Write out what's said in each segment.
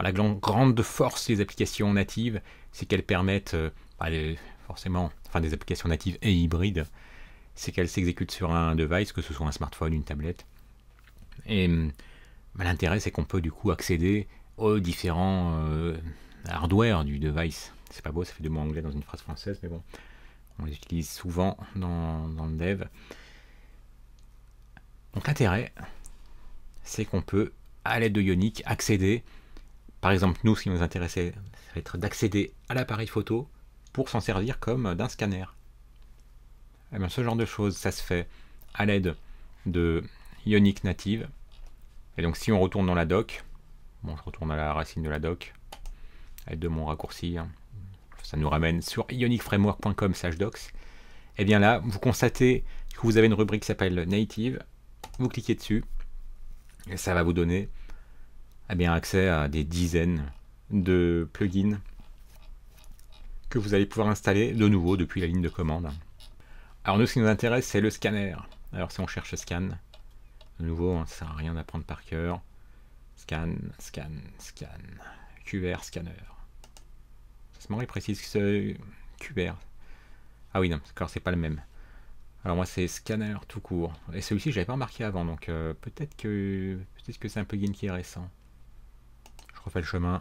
la grande force des applications natives, c'est qu'elles permettent, euh, bah, forcément, enfin des applications natives et hybrides, c'est qu'elles s'exécutent sur un device, que ce soit un smartphone, une tablette. Et hum, bah, l'intérêt, c'est qu'on peut du coup accéder aux différents euh, hardware du device. C'est pas beau, ça fait deux mots anglais dans une phrase française, mais bon, on les utilise souvent dans, dans le dev. Donc l'intérêt, c'est qu'on peut, à l'aide de Ionic, accéder par exemple, nous, ce qui nous intéressait, ça être d'accéder à l'appareil photo pour s'en servir comme euh, d'un scanner. Et eh bien, ce genre de choses, ça se fait à l'aide de Ionic Native. Et donc, si on retourne dans la doc, bon, je retourne à la racine de la doc, à l'aide de mon raccourci, hein, ça nous ramène sur ionicframework.com docs. Et eh bien là, vous constatez que vous avez une rubrique qui s'appelle Native, vous cliquez dessus, et ça va vous donner accès à des dizaines de plugins que vous allez pouvoir installer de nouveau depuis la ligne de commande. Alors nous, ce qui nous intéresse, c'est le scanner. Alors si on cherche scan, de nouveau, hein, ça ne sert à rien d'apprendre par cœur. Scan, scan, scan. QR scanner. C'est marrant, il précise que c'est QR. Ah oui, non, alors c'est pas le même. Alors moi, c'est scanner tout court. Et celui-ci, je pas remarqué avant, donc euh, peut-être que, peut que c'est un plugin qui est récent refais le chemin.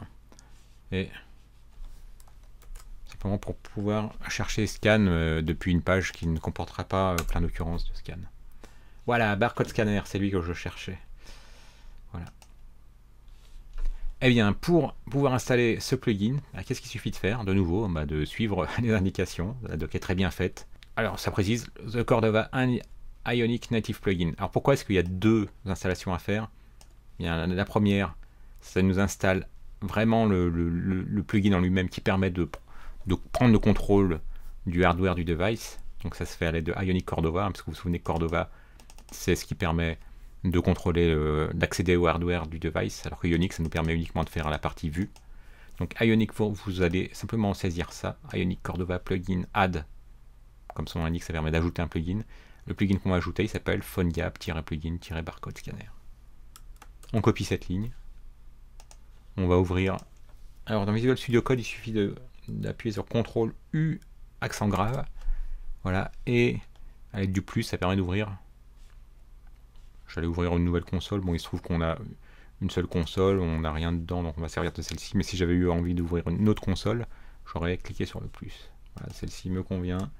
Et simplement pour pouvoir chercher scan euh, depuis une page qui ne comportera pas euh, plein d'occurrences de scan. Voilà, barcode scanner, c'est lui que je cherchais. Voilà. Eh bien, pour pouvoir installer ce plugin, bah, qu'est-ce qu'il suffit de faire De nouveau, bah, de suivre les indications. La doc est très bien faite. Alors, ça précise The Cordova Ionic Native Plugin. Alors, pourquoi est-ce qu'il y a deux installations à faire eh bien, La première, ça nous installe vraiment le, plugin en lui-même qui permet de, prendre le contrôle du hardware du device. Donc ça se fait à l'aide de Ionic Cordova, hein, parce que vous vous souvenez, Cordova, c'est ce qui permet de contrôler, euh, d'accéder au hardware du device, alors que Ionic, ça nous permet uniquement de faire la partie vue. Donc Ionic, vous, allez simplement saisir ça, Ionic Cordova plugin add, comme son nom ça permet d'ajouter un plugin. Le plugin qu'on va ajouter, il s'appelle PhoneGap-plugin-barcode scanner. On copie cette ligne, on va ouvrir. Alors dans Visual Studio Code, il suffit d'appuyer sur CTRL U, accent grave. Voilà, et avec du plus, ça permet d'ouvrir. J'allais ouvrir une nouvelle console. Bon, il se trouve qu'on a une seule console, on n'a rien dedans, donc on va servir de celle-ci. Mais si j'avais eu envie d'ouvrir une autre console, j'aurais cliqué sur le plus. Voilà, celle-ci me convient.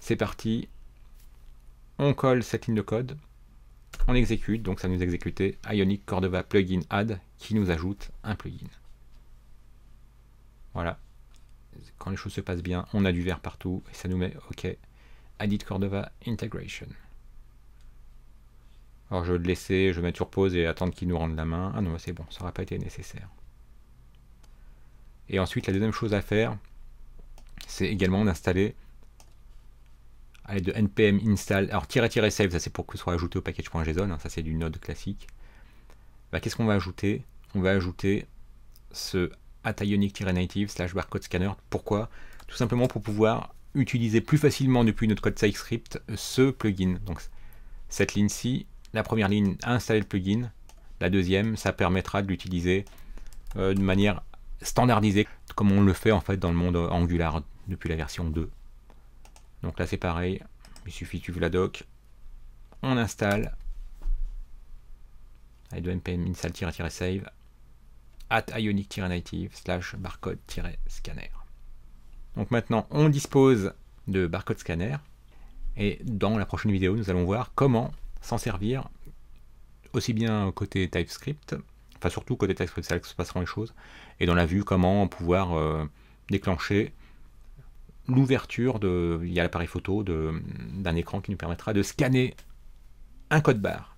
C'est parti. On colle cette ligne de code on exécute, donc ça nous exécuter Ionic Cordova plugin add qui nous ajoute un plugin. Voilà. Quand les choses se passent bien, on a du vert partout et ça nous met OK. Addit Cordova Integration. Alors je vais le laisser, je vais mettre sur pause et attendre qu'il nous rende la main. Ah non, c'est bon, ça n'aura pas été nécessaire. Et ensuite, la deuxième chose à faire, c'est également d'installer de npm install. Alors, -save, ça c'est pour que ce soit ajouté au package.json. Hein, ça c'est du node classique. Bah, qu'est-ce qu'on va ajouter On va ajouter ce ationic-native slash barcode scanner. Pourquoi Tout simplement pour pouvoir utiliser plus facilement depuis notre code script, ce plugin. Donc, cette ligne-ci, la première ligne, installer le plugin. La deuxième, ça permettra de l'utiliser euh, de manière standardisée, comme on le fait en fait dans le monde Angular depuis la version 2. Donc là c'est pareil, il suffit tu la doc, on installe, et install-save at ionic-native slash barcode-scanner. Donc maintenant on dispose de barcode scanner et dans la prochaine vidéo nous allons voir comment s'en servir aussi bien côté TypeScript, enfin surtout côté TypeScript, c'est que se passeront les choses, et dans la vue comment pouvoir euh, déclencher l'ouverture de, a l'appareil photo d'un écran qui nous permettra de scanner un code barre